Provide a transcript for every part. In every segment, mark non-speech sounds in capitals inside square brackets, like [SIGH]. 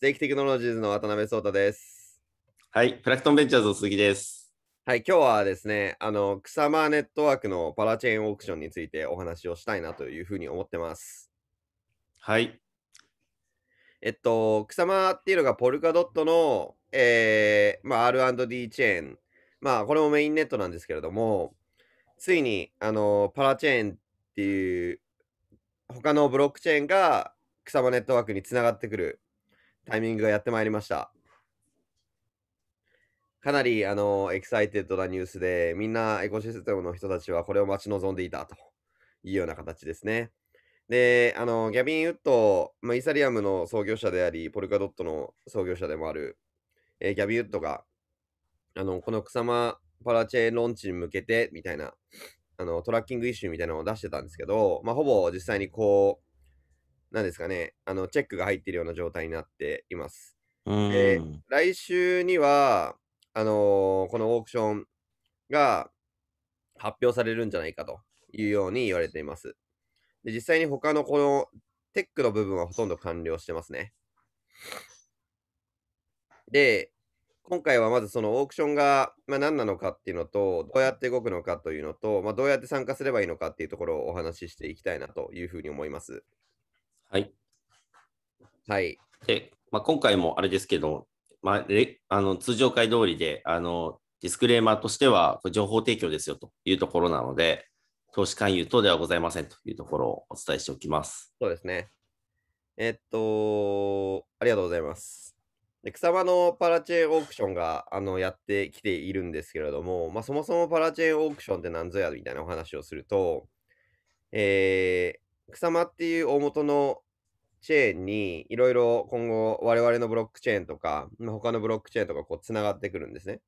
ステテクノロジーズの渡辺壮太です。はい、プラクトンベンチャーズの鈴木です。はい、今日はですね、あの、草間ネットワークのパラチェーンオークションについてお話をしたいなというふうに思ってます。はい。えっと、草間っていうのがポルカドットの、えー、まあ、R&D チェーン。まあ、これもメインネットなんですけれども、ついに、あの、パラチェーンっていう、他のブロックチェーンが草間ネットワークにつながってくるタイミングがやってまいりました。かなりあのエキサイテッドなニュースで、みんなエコシステムの人たちはこれを待ち望んでいたというような形ですね。で、あのギャビン・ウッド、まあ、イーサリアムの創業者であり、ポルカドットの創業者でもある、えー、ギャビン・ウッドが、あのこの草間パラチェーンローンチに向けてみたいなあのトラッキングイシューみたいなのを出してたんですけど、まあ、ほぼ実際にこう、何ですかね、あの、チェックが入っているような状態になっています。で、来週には、あのーこのオークションが発表されるんじゃないかというように言われています。で、実際に他のこのテックの部分はほとんど完了してますね。で、今回はまずそのオークションが、まあ、何なのかっていうのと、どうやって動くのかというのと、まあ、どうやって参加すればいいのかっていうところをお話ししていきたいなというふうに思います。はい。はい。で、まあ、今回もあれですけど、まあ、あの通常回通りで、あの、ディスクレーマーとしては、情報提供ですよというところなので、投資勧誘等ではございませんというところをお伝えしておきます。そうですね。えっと、ありがとうございます。で草場のパラチェーンオークションがあのやってきているんですけれども、まあ、そもそもパラチェーンオークションって何ぞやみたいなお話をすると、えー、草間っていう大元のチェーンに、いろいろ今後、我々のブロックチェーンとか、他のブロックチェーンとか、こう、つながってくるんですね。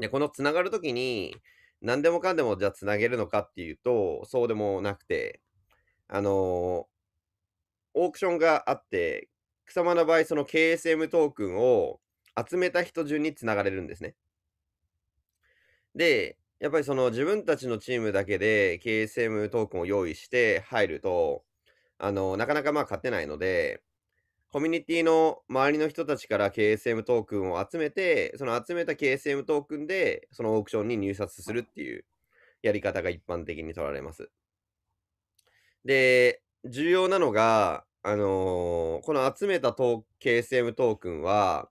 で、このつながるときに、何でもかんでも、じゃあ、つなげるのかっていうと、そうでもなくて、あのオークションがあって、草間の場合、その KSM トークンを集めた人順につながれるんですね。で、やっぱりその自分たちのチームだけで KSM トークンを用意して入ると、あの、なかなかまあ勝てないので、コミュニティの周りの人たちから KSM トークンを集めて、その集めた KSM トークンで、そのオークションに入札するっていうやり方が一般的に取られます。で、重要なのが、あのーこの集めたトー KSM トークンは、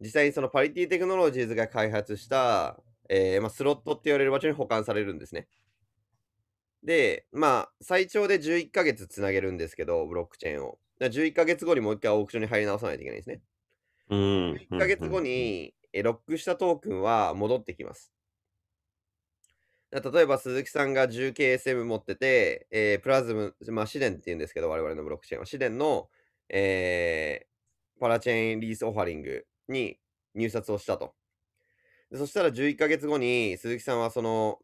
実際にそのパリティテクノロジーズが開発したえー、まあ、スロットって言われる場所に保管されるんですね。で、まあ、最長で11ヶ月つなげるんですけど、ブロックチェーンを。か11ヶ月後にもう一回オークションに入り直さないといけないんですね。うん。1ヶ月後に、えロックしたトークンは戻ってきます。例えば鈴木さんが 10KSM 持ってて、えー、プラズム、まあ、デンって言うんですけど、我々のブロックチェーンは、デンの、えー、パラチェーンリースオファリングに入札をしたと。でそしたら11ヶ月後に、鈴木さんはその、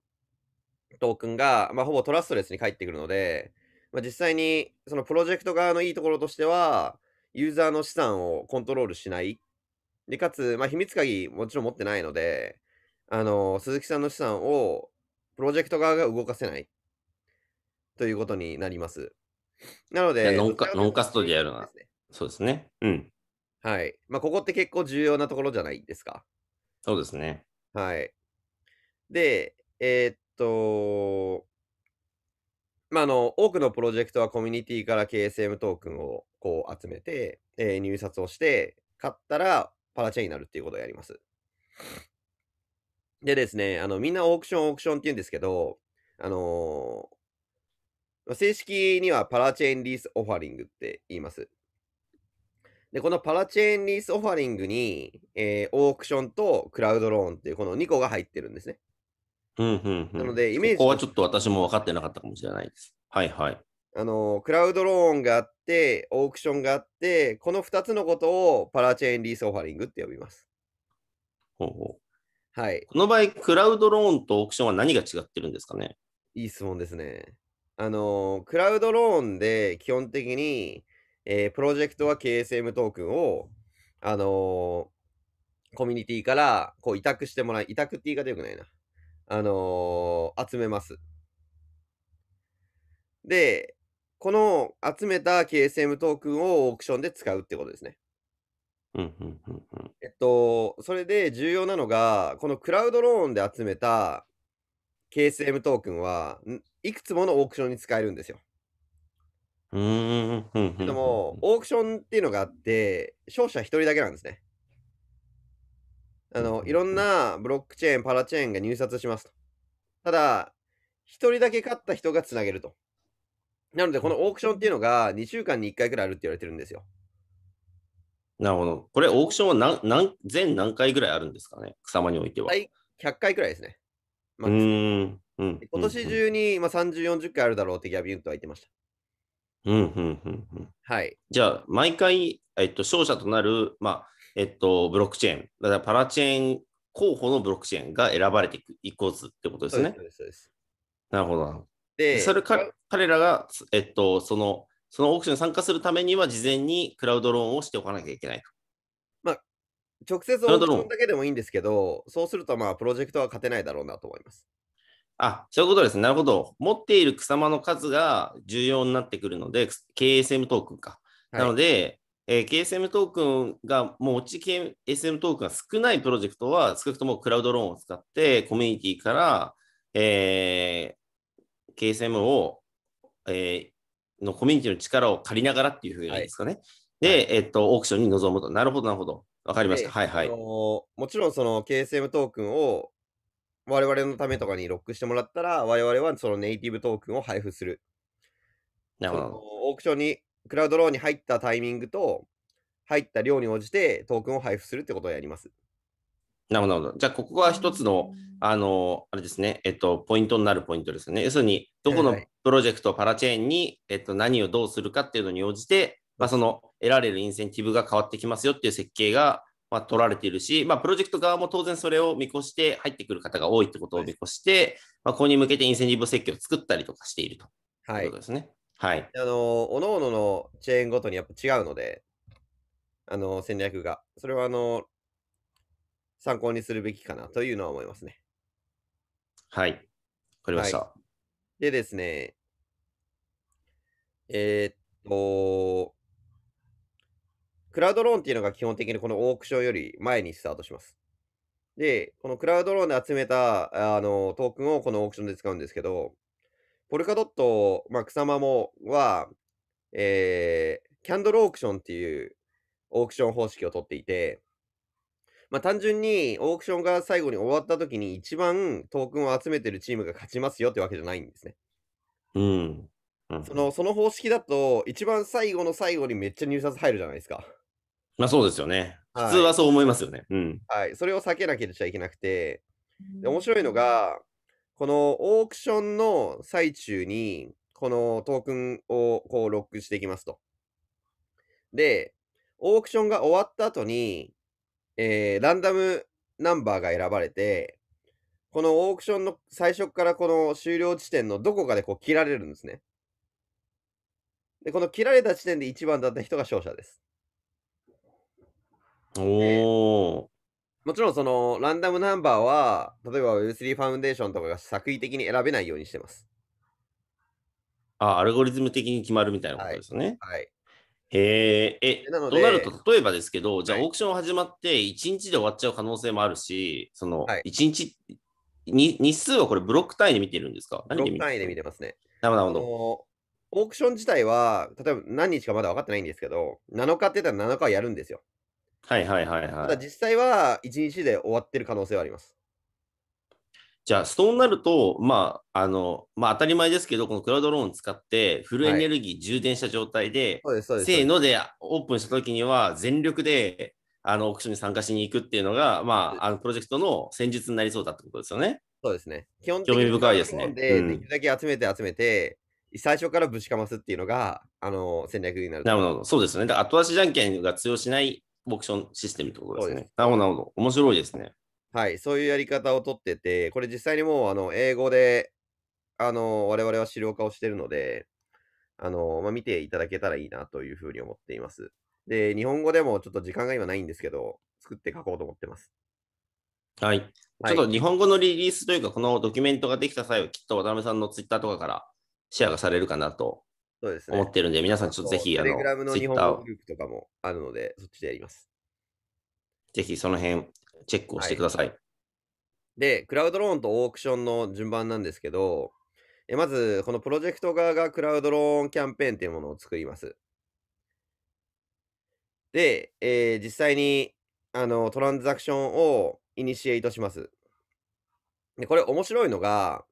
トークンが、まあ、ほぼトラストレスに返ってくるので、まあ、実際に、そのプロジェクト側のいいところとしては、ユーザーの資産をコントロールしない。で、かつ、まあ、秘密鍵もちろん持ってないので、あの、鈴木さんの資産をプロジェクト側が動かせない。ということになります。なので、ノンカノンカストでやるな。そうですね。うん。はい。まあ、ここって結構重要なところじゃないですか。そうですね。はい。で、えーっと、まあ、あの、多くのプロジェクトはコミュニティから KSM トークンをこう集めて、えー入札をして、買ったらパラチェンになるっていうことをやります。でですね、あの、みんなオークション、オークションって言うんですけど、あのー正式にはパラチェンリースオファリングって言います。で、このパラチェーンリースオファリングに、えー、オークションとクラウドローンっていうこの2個が入ってるんですね。うんうんうん、なので、イメージ。ここはちょっと私も分かってなかったかもしれないです。はいはい。あの、クラウドローンがあって、オークションがあって、この2つのことをパラチェーンリースオファリングって呼びます。ほうほう。はい。この場合、クラウドローンとオークションは何が違ってるんですかねいい質問ですね。あの、クラウドローンで基本的に、えー、プロジェクトは KSM トークンを、あのー、コミュニティから、こう、委託してもらい、委託って言い方よくないな。あのー、集めます。で、この集めた KSM トークンをオークションで使うってことですね。えっと、それで重要なのが、このクラウドローンで集めた KSM トークンはいくつものオークションに使えるんですよ。うん。うんでも、オークションっていうのがあって、勝者一人だけなんですね。あの、いろんなブロックチェーン、パラチェーンが入札しますと。ただ、一人だけ勝った人がつなげると。なので、このオークションっていうのが2週間に1回くらいあるって言われてるんですよ。なるほど。これ、オークションは何、何、全何回ぐらいあるんですかね草間においては。はい100回くらいですね。まうあ、ん。うん今年中に、まあ、30、40回あるだろうってギャビンとは言ってました。うんうんうんうん。はい。じゃあ、毎回、えっと、勝者となる、まあ、えっと、ブロックチェーン、だからパラチェーン候補のブロックチェーンが選ばれていく、いこうずってことですね。そうです、そうです。なるほど。で、それか、彼らが、えっと、その、そのオークションに参加するためには、事前にクラウドローンをしておかなきゃいけないと。まあ、直接オークションだけでもいいんですけど、そうすると、まあ、プロジェクトは勝てないだろうなと思います。あ、そういうことですね。なるほど。持っている草間の数が重要になってくるので、KSM トークンか。はい、なので、えー、KSM トークンが、もううち KSM トークンが少ないプロジェクトは、少なくともクラウドローンを使って、コミュニティから、えー、KSM を、えー、のコミュニティの力を借りながらっていうふうにですかね。はい、で、はい、えっと、オークションに臨むと。なるほど、なるほど。わかりました。はいはい。もちろん、その KSM トークンを我々のためとかにロックしてもらったら、我々はそのネイティブトークンを配布する。なるほど。オークションに、クラウドローに入ったタイミングと、入った量に応じてトークンを配布するってことをやります。なるほど。じゃあ、ここが一つの、あの、あれですね、えっと、ポイントになるポイントですね。要するに、どこのプロジェクト、パラチェーンに、えっと、何をどうするかっていうのに応じて、まあ、その得られるインセンティブが変わってきますよっていう設計が、まあ、取られているし、まあ、プロジェクト側も当然それを見越して入ってくる方が多いってことを見越して、まあ、ここに向けてインセンティブ設計を作ったりとかしているということですね。はい。あの、おのおののチェーンごとにやっぱ違うので、あの、戦略が。それは、あの、参考にするべきかなというのは思いますね。はい。わかりました、はい。でですね、えー、っと、クラウドローンっていうのが基本的にこのオークションより前にスタートします。で、このクラウドローンで集めたあのトークンをこのオークションで使うんですけど、ポルカドット、まあ、草間もは、えー、キャンドルオークションっていうオークション方式をとっていて、まあ、単純にオークションが最後に終わった時に一番トークンを集めてるチームが勝ちますよってわけじゃないんですね。うん。うん、そのその方式だと、一番最後の最後にめっちゃ入札入るじゃないですか。まあそうですよね。普通はそう思いますよね。うん。はい、それを避けなければいけなくて、で面白いのが、このオークションの最中に、このトークンをこうロックしていきますと。で、オークションが終わった後に、えーランダムナンバーが選ばれて、このオークションの最初からこの終了地点のどこかでこう切られるんですね。で、この切られた地点で1番だった人が勝者です。おおもちろんそのランダムナンバーは、例えば Web3 ファウンデーションとかが作為的に選べないようにしてます。あ、アルゴリズム的に決まるみたいなことですよね。はい。へえ、え、となると、例えばですけど、じゃあオークション始まって1日で終わっちゃう可能性もあるし、その1日、に日数はこれブロック単位で見てるんですかブロック単位で見てますね。なるほど。オークション自体は、例えば何日かまだ分かってないんですけど、7日って言ったら7日はやるんですよ。はいはいはいただ実際は1日で終わってる可能性はあります。じゃあ、そうなると、まあ、あの、まあ当たり前ですけど、このクラウドローンを使って、フルエネルギー充電した状態で、せーのでオープンした時には、全力で、あの、オークションに参加しに行くっていうのが、まあ、あの、プロジェクトの戦術になりそうだってことですよね。そうですね。基本的に興味深いですねで、できるだけ集めて集めて、最初からぶちかますっていうのが、あの、戦略になるなるほど、そうですね。だ後足じゃんけんが通用しないオークションシステムってことですね。そうすなるほど、なるほど。面白いですね。はい、そういうやり方をとってて、これ実際にもうあの英語で、あの、我々は資料化をしてるので、あの、まあ、見ていただけたらいいなというふうに思っています。で、日本語でもちょっと時間が今ないんですけど、作って書こうと思ってます。はい。ちょっと日本語のリリースというか、このドキュメントができた際は、きっと渡辺さんのツイッターとかからシェアがされるかなとそうですね。思ってるんで、皆さんちょっとぜひ、あの、テグラムの日本グループとかもあるので、そっちでやります。ぜひその辺、チェックをしてください。はい、で、クラウドローンとオークションの順番なんですけど、えまず、このプロジェクト側がクラウドローンキャンペーンというものを作ります。で、えー、実際にあのトランザクションをイニシエイトします。で、これ面白いのが、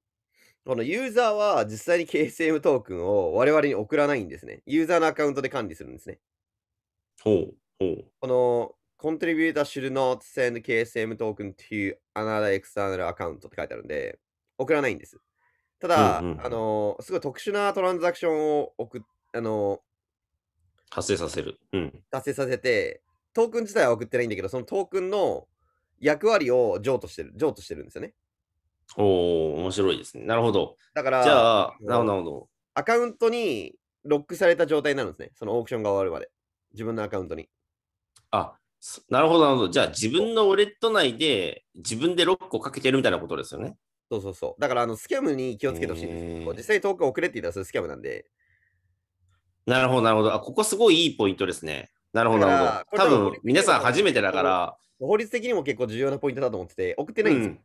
このユーザーは実際に KSM トークンを我々に送らないんですね。ユーザーのアカウントで管理するんですね。ほう、ほう。この Contributor should not send KSM トークン to another external account って書いてあるんで、送らないんです。ただ、うんうん、あの、すごい特殊なトランザクションを送っ、あの、発生させる。うん。達成させて、トークン自体は送ってないんだけど、そのトークンの役割を譲渡してる、譲渡してるんですよね。おお面白いですね。なるほど。だから、じゃあ、なるほど、アカウントにロックされた状態になるんですね。そのオークションが終わるまで。自分のアカウントに。あ、なるほど、なるほど。じゃあ、自分のウォレット内で自分でロックをかけてるみたいなことですよね。そうそうそう。だから、あの、スキャムに気をつけてほしいんです実際にトーク遅れって言ったらスキャムなんで。なるほど、なるほど。あ、ここすごいいいポイントですね。なるほど、なるほど。多分、皆さん初めてだから。法律的にも結構重要なポイントだと思ってて、送ってないんですよ。うん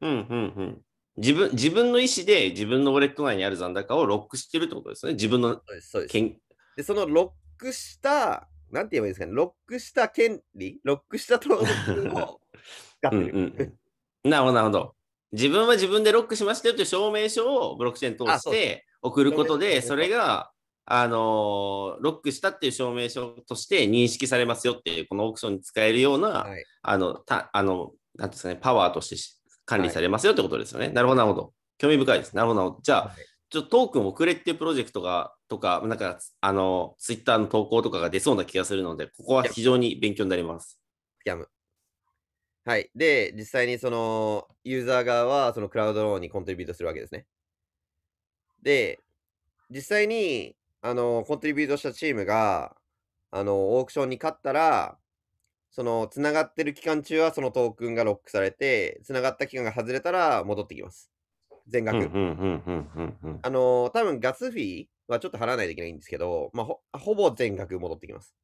うんうんうん。自分自分の意思で自分のウォレット内にある残高をロックしてるってことですね。自分のそでそのロックした、なんて言えばいいですかね、ロックした権利、ロックした登録を [LAUGHS] 使ってるうん、なるほど、なるほど。自分は自分でロックしましたよという証明書をブロックチェーン通して送ることで、それが、あのロックしたっていう証明書として認識されますよっていう、このオークションに使えるような、はい、あの、たあのなんですかね、パワーとして管理されますよってことですよね。はい、なるほど、なるほど。興味深いです。なるほど、なるほど。じゃあ、はい、ちょっとトークン遅れっていうプロジェクトが、とか、なんか、あの、ツイッターの投稿とかが出そうな気がするので、ここは非常に勉強になります。ャむ。はい。で、実際にその、ユーザー側は、そのクラウドローンにコントリビュートするわけですね。で、実際に、あの、コントリビュートしたチームが、あの、オークションに勝ったら、その、つながってる期間中はそのトークンがロックされて、つながった期間が外れたら戻ってきます。全額。あのー、多分ガスフィーはちょっと払わないといけないんですけど、まあ、ほほぼ全額戻ってきます。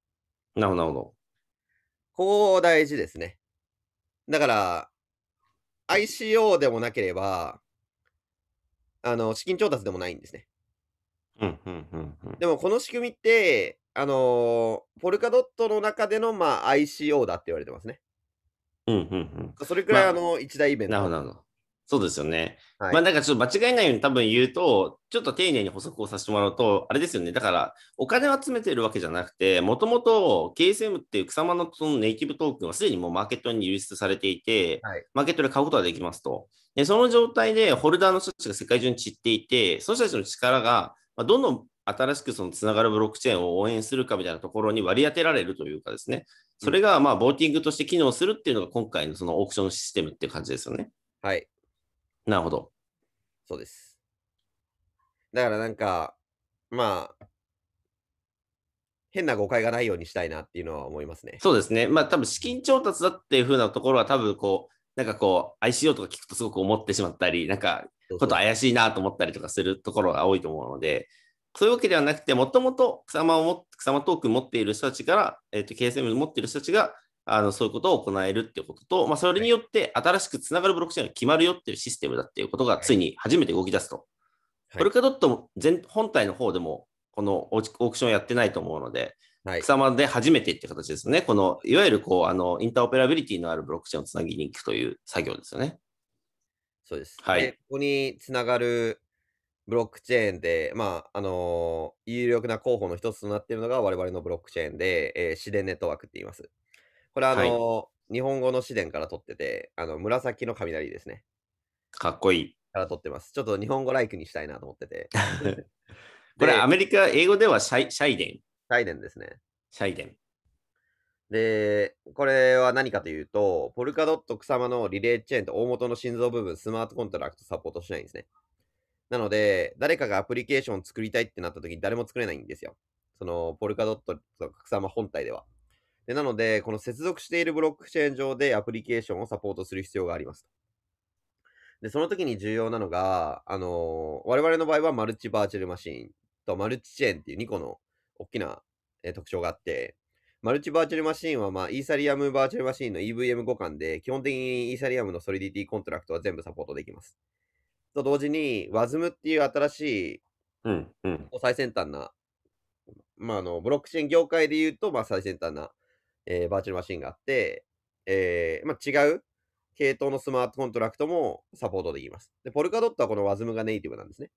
なるほど。ここ大事ですね。だから、ICO でもなければ、あの、資金調達でもないんですね。でもこの仕組みって、あの、ポルカドットの中での、まあ、ICO だって言われてますね。うんうんうん。それくらい、まあ、あの、一大イベント。なるほど、なるほど。そうですよね。はい、まあなんかちょっと間違いないように多分言うと、ちょっと丁寧に補足をさせてもらうと、あれですよね。だから、お金を集めてるわけじゃなくて、もともと KSM っていう草間のそのネイティブトークンはすでにもうマーケットに流出されていて、はい、マーケットで買うことができますと。で、その状態でホルダーの人たちが世界中に散っていて、その人たちの力がどんどん新しくそのつながるブロックチェーンを応援するかみたいなところに割り当てられるというかですね、それがまあボーティングとして機能するっていうのが今回のそのオークションシステムっていう感じですよね。はい。なるほど。そうです。だからなんか、まあ、変な誤解がないようにしたいなっていうのは思いますね。そうですね。まあ多分資金調達だっていうふうなところは多分こう、なんかこう ICO とか聞くとすごく思ってしまったり、なんかちょっと怪しいなと思ったりとかするところが多いと思うので、そういうわけではなくて、もともと草間を草間トークン持っている人たちから、えっ、ー、と、KSM 持っている人たちが、あの、そういうことを行えるっていうことと、まあ、それによって新しくつながるブロックチェーンが決まるよっていうシステムだっていうことが、ついに初めて動き出すと。はい、か、ルカドット全本体の方でも、このオークションやってないと思うので、はい、草間で初めてって形ですね。この、いわゆるこう、あの、インターオペラビリティのあるブロックチェーンをつなぎに行くという作業ですよね。そうです。はい。ここにつながるブロックチェーンで、まあ、あの有力な候補の一つとなっているのが我々のブロックチェーンで、えー、市電ネットワークって言います。これはあはい。の日本語の市電から取ってて、あの紫の雷ですね。かっこいい。から取ってます。ちょっと日本語ライクにしたいなと思ってて。[LAUGHS] これアメリカ、英語ではシャイシャイデン。シャイデンですね。シャイデン。で、これは何かというと、ポルカドット草間のリレーチェーンって大元の心臓部分、スマートコントラクトサポートしないんですね。なので、誰かがアプリケーションを作りたいってなった時に誰も作れないんですよ。その、ポルカドットとか草間本体では。でなので、この接続しているブロックチェーン上でアプリケーションをサポートする必要があります。で、その時に重要なのが、あのー、我々の場合はマルチバーチャルマシンとマルチチェーンっていう2個の大きな、えー、特徴があって、マルチバーチャルマシンは、まあ、イーサリアムバーチャルマシンの EVM 互換で、基本的にイーサリアムのソリディティコントラクトは全部サポートできます。と同時に、WASM っていう新しい、うんうん、最先端な、まあ、あのブロックチェーン業界でいうと、まあ、最先端な、えー、バーチャルマシンがあって、えーまあ、違う系統のスマートコントラクトもサポートできます。で、ポルカドットはこの WASM がネイティブなんですね。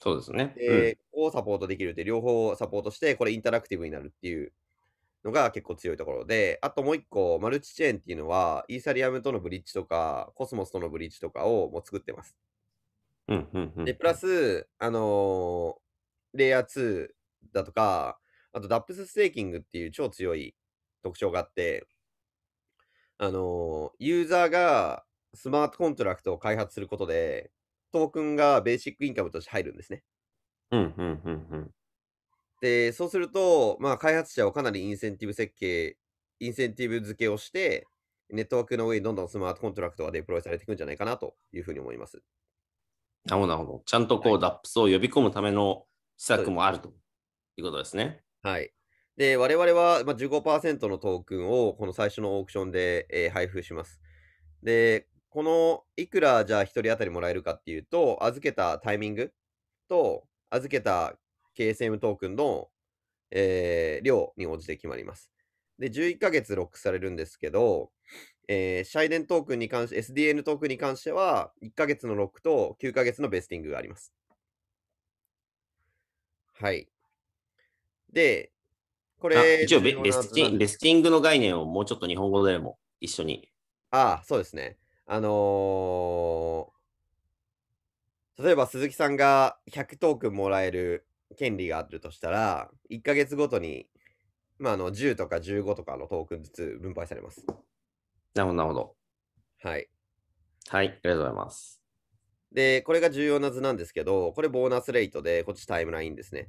そうですね。で、うん、をサポートできるって、両方サポートして、これインタラクティブになるっていうのが結構強いところで、あともう一個、マルチチェーンっていうのは、イーサリアムとのブリッジとか、コスモスとのブリッジとかをもう作ってます。うんうんうん。で、プラス、あのーレイヤー2だとか、あとダップスステーキングっていう超強い特徴があって、あのーユーザーがスマートコントラクトを開発することで、トークンがベーシックインカムとして入るんですね。うんうんうんうん。で、そうすると、まあ、開発者をかなりインセンティブ設計、インセンティブ付けをして、ネットワークの上にどんどんスマートコントラクトがデプロイされていくんじゃないかなというふうに思います。なるほど、ちゃんとこう、ダップスを呼び込むための施策もあるということですね。はい。で、我々は15%のトークンをこの最初のオークションで、配布します。で、このいくらじゃあ1人当たりもらえるかっていうと、預けたタイミングと預けた KSM トークンの、えー、量に応じて決まります。で、11ヶ月ロックされるんですけど、えー、シャイデントークンに関して、SDN トークンに関しては、1ヶ月のロックと9ヶ月のベスティングがあります。はい。で、これ、一応ベスティン、ベスティングの概念をもうちょっと日本語でも一緒に。ああ、そうですね。あのー、例えば鈴木さんが100トークンもらえる権利があるとしたら、1ヶ月ごとに、まあ、あの10とか15とかのトークンずつ分配されます。なるほど、なるほど。はい。はい、ありがとうございます。で、これが重要な図なんですけど、これボーナスレートで、こっちタイムラインですね。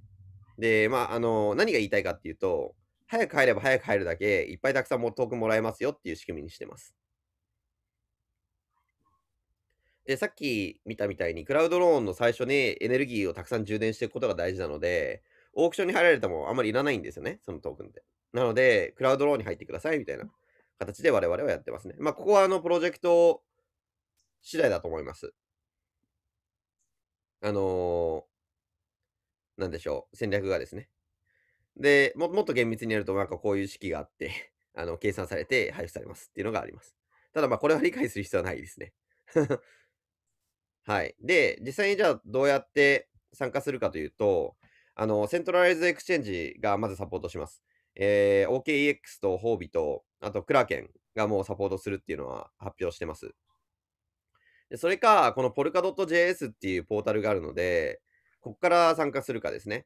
で、まあ、あの、何が言いたいかっていうと、早く入れば早く入るだけ、いっぱいたくさんもトークンもらえますよっていう仕組みにしてます。で、さっき見たみたいに、クラウドローンの最初にエネルギーをたくさん充電していくことが大事なので、オークションに入られてもあんまりいらないんですよね、そのトークンって。なので、クラウドローンに入ってくださいみたいな形で我々はやってますね。まあ、ここはあの、プロジェクト次第だと思います。あのー、なんでしょう、戦略がですね。で、ももっと厳密にやると、なんかこういう式があって [LAUGHS] あの、計算されて配布されますっていうのがあります。ただ、まあ、これは理解する必要はないですね。[LAUGHS] はい。で、実際にじゃあどうやって参加するかというと、あの、セントラライズエクスチェンジがまずサポートします。えー、OKEX と褒美とあとクラーケンがもうサポートするっていうのは発表してます。でそれか、このポルカドット JS っていうポータルがあるので、ここから参加するかですね。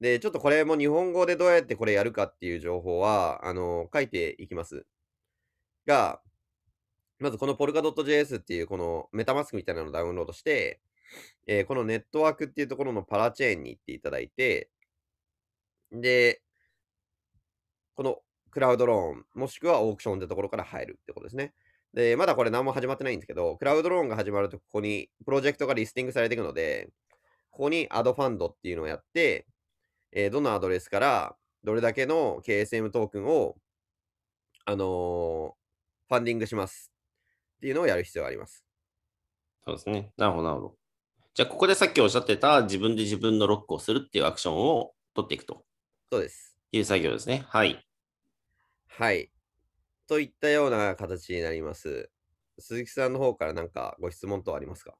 で、ちょっとこれも日本語でどうやってこれやるかっていう情報は、あの、書いていきます。が、まずこのポルカドット JS っていうこのメタマスクみたいなのをダウンロードして、えー、このネットワークっていうところのパラチェーンに行っていただいて、で、このクラウドローン、もしくはオークションってところから入るってことですね。で、まだこれ何も始まってないんですけど、クラウドローンが始まると、ここにプロジェクトがリスティングされていくので、ここにアドファンドっていうのをやって、えー、どのアドレスからどれだけの KSM トークンを、あのー、ファンディングしますっていうのをやる必要があります。そうですね。なるほど、なるほど。じゃあ、ここでさっきおっしゃってた自分で自分のロックをするっていうアクションを取っていくと。そうです。いう作業ですね。はい。はい。といったような形になります。鈴木さんの方から何かご質問等ありますか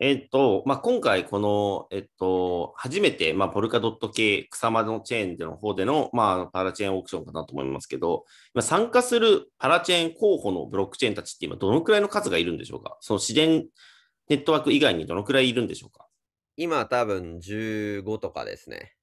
えっと、まあ、今回、この、えっと、初めて、まあ、ポルカドット系、草間のチェーンでの方での、まあ、パラチェーンオークションかなと思いますけど、今、参加するパラチェーン候補のブロックチェーンたちって今、どのくらいの数がいるんでしょうかその自然ネットワーク以外にどのくらいいるんでしょうか今、多分15とかですね。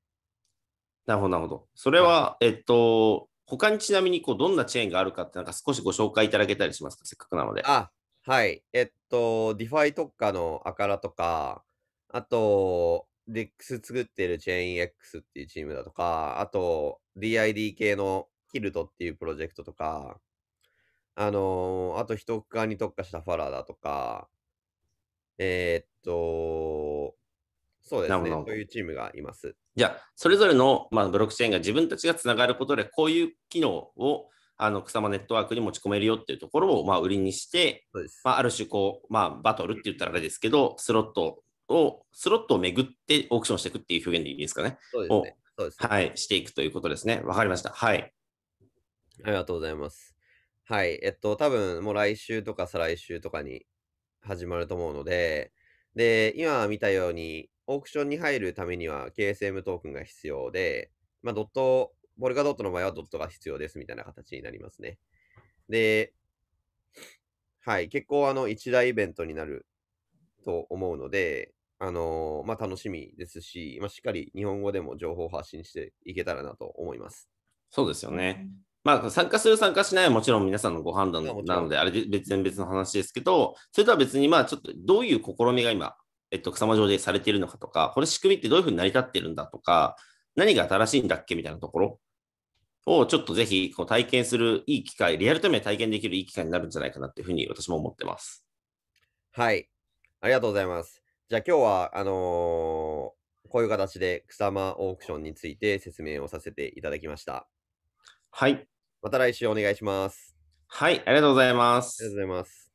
なるほど、なるほど。それは、はい、えっと、他にちなみにこうどんなチェーンがあるかってなんか少しご紹介いただけたりしますかせっかくなので。あ、はい。えっと、ディファイ特化のアカラとか、あと、DEX 作ってるチェーン X っていうチームだとか、あと、DID 系のキルトっていうプロジェクトとか、あのーあと区間に特化したファラーだとか、えーっと、そうですね。そういうチームがいます。じゃあ、それぞれの、まあ、ブロックチェーンが自分たちがつながることで、こういう機能をあの草間ネットワークに持ち込めるよっていうところを、まあ、売りにして、まあ、ある種こう、まあ、バトルって言ったらあれですけど、スロットを、スロットを巡ってオークションしていくっていう表現でいいですかね。そうですね。そうですねはい、していくということですね。わかりました。はい。ありがとうございます。はい。えっと、多分もう来週とか再来週とかに始まると思うので、で、今見たように、オークションに入るためには KSM トークンが必要で、まあ、ドット、ボルカドットの場合はドットが必要ですみたいな形になりますね。で、はい、結構あの一大イベントになると思うので、あのー、まあ、楽しみですし、まあ、しっかり日本語でも情報を発信していけたらなと思います。そうですよね。まあ、参加する、参加しないはもちろん皆さんのご判断なので、あれ別に別の話ですけど、それとは別に、まあ、ちょっとどういう試みが今えっと、草間上でされているのかとか、これ仕組みってどういうふうに成り立ってるんだとか、何が新しいんだっけみたいなところをちょっとぜひこう体験するいい機会、リアルタイムで体験できるいい機会になるんじゃないかなっていうふうに私も思ってます。はい。ありがとうございます。じゃあ今日は、あのー、こういう形で草間オークションについて説明をさせていただきました。はい。また来週お願いします。はい、ありがとうございます。ありがとうございます。